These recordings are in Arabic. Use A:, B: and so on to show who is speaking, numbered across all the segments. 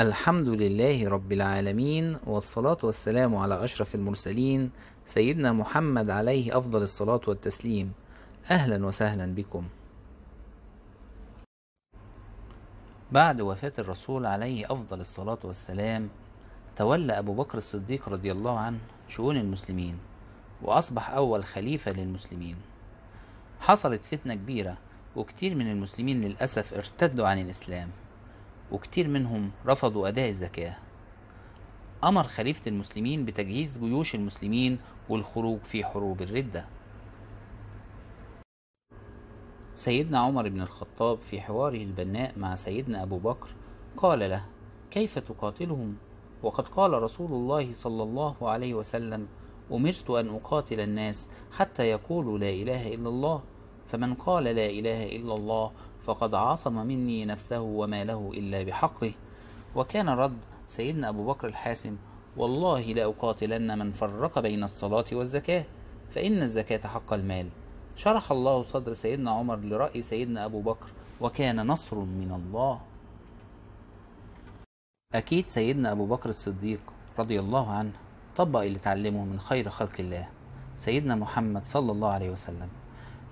A: الحمد لله رب العالمين والصلاة والسلام على أشرف المرسلين سيدنا محمد عليه أفضل الصلاة والتسليم أهلا وسهلا بكم بعد وفاة الرسول عليه أفضل الصلاة والسلام تولى أبو بكر الصديق رضي الله عنه شؤون المسلمين وأصبح أول خليفة للمسلمين حصلت فتنة كبيرة وكتير من المسلمين للأسف ارتدوا عن الإسلام وكتير منهم رفضوا أداء الزكاة أمر خليفة المسلمين بتجهيز جيوش المسلمين والخروج في حروب الردة سيدنا عمر بن الخطاب في حواره البناء مع سيدنا أبو بكر قال له كيف تقاتلهم وقد قال رسول الله صلى الله عليه وسلم أمرت أن أقاتل الناس حتى يقولوا لا إله إلا الله فمن قال لا إله إلا الله فقد عاصم مني نفسه وماله إلا بحقه وكان رد سيدنا أبو بكر الحاسم والله لأقاتلن من فرق بين الصلاة والزكاة فإن الزكاة حق المال شرح الله صدر سيدنا عمر لرأي سيدنا أبو بكر وكان نصر من الله أكيد سيدنا أبو بكر الصديق رضي الله عنه طبق اللي اتعلمه من خير خلق الله سيدنا محمد صلى الله عليه وسلم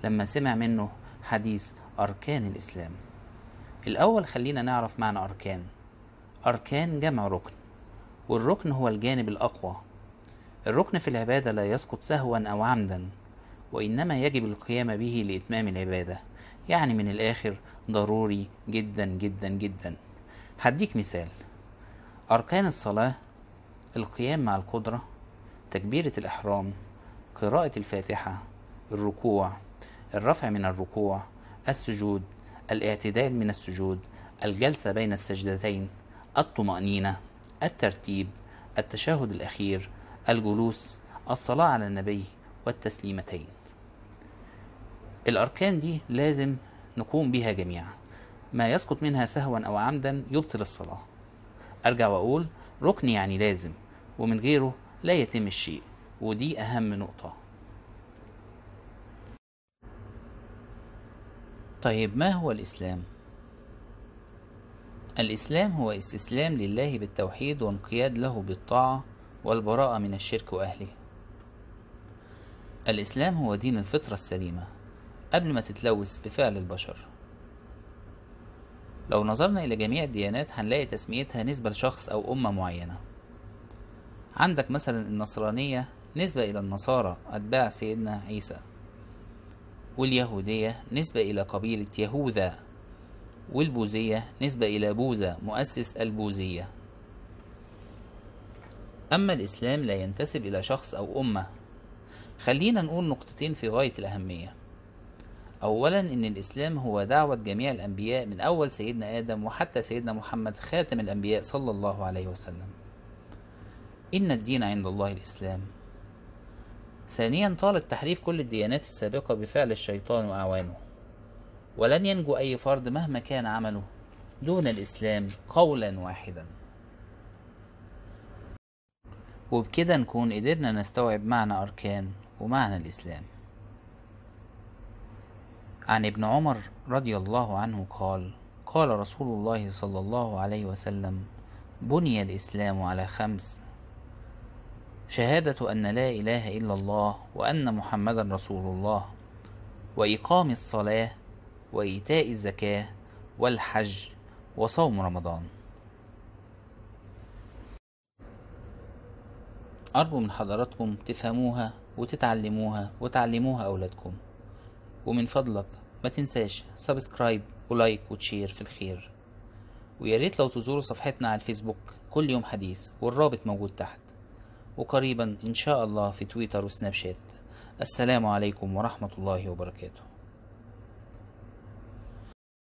A: لما سمع منه حديث أركان الإسلام الأول خلينا نعرف معنى أركان أركان جمع ركن والركن هو الجانب الأقوى الركن في العبادة لا يسقط سهوا أو عمدا وإنما يجب القيام به لإتمام العبادة يعني من الآخر ضروري جدا جدا جدا هديك مثال أركان الصلاة القيام مع القدرة تكبيرة الإحرام قراءة الفاتحة الركوع الرفع من الركوع السجود الاعتدال من السجود الجلسة بين السجدتين الطمأنينة الترتيب التشهد الأخير الجلوس الصلاة على النبي والتسليمتين الأركان دي لازم نقوم بها جميعا ما يسقط منها سهوا أو عمدا يبطل الصلاة أرجع وأقول ركن يعني لازم ومن غيره لا يتم الشيء ودي أهم نقطة طيب ما هو الإسلام؟ الإسلام هو استسلام لله بالتوحيد وانقياد له بالطاعة والبراءة من الشرك وأهله الإسلام هو دين الفطرة السليمة قبل ما تتلوث بفعل البشر لو نظرنا إلى جميع الديانات هنلاقي تسميتها نسبة لشخص أو أمة معينة عندك مثلا النصرانية نسبة إلى النصارى أتباع سيدنا عيسى واليهودية نسبة إلى قبيلة يهوذا والبوذية نسبة إلى بوذا مؤسس البوذية أما الإسلام لا ينتسب إلى شخص أو أمة خلينا نقول نقطتين في غاية الأهمية أولا إن الإسلام هو دعوة جميع الأنبياء من أول سيدنا آدم وحتى سيدنا محمد خاتم الأنبياء صلى الله عليه وسلم إن الدين عند الله الإسلام ثانيا طال تحريف كل الديانات السابقة بفعل الشيطان وأعوانه ولن ينجو أي فرد مهما كان عمله دون الإسلام قولا واحدا وبكده نكون قدرنا نستوعب معنى أركان ومعنى الإسلام عن ابن عمر رضي الله عنه قال قال رسول الله صلى الله عليه وسلم بني الإسلام على خمس شهادة أن لا إله إلا الله وأن محمدا رسول الله وإقام الصلاة وإيتاء الزكاة والحج وصوم رمضان أرجو من حضراتكم تفهموها وتتعلموها وتعلموها أولادكم ومن فضلك ما تنساش سبسكرايب ولايك وتشير في الخير وياريت لو تزوروا صفحتنا على الفيسبوك كل يوم حديث والرابط موجود تحت وقريبا إن شاء الله في تويتر وسناب شات السلام عليكم ورحمة الله وبركاته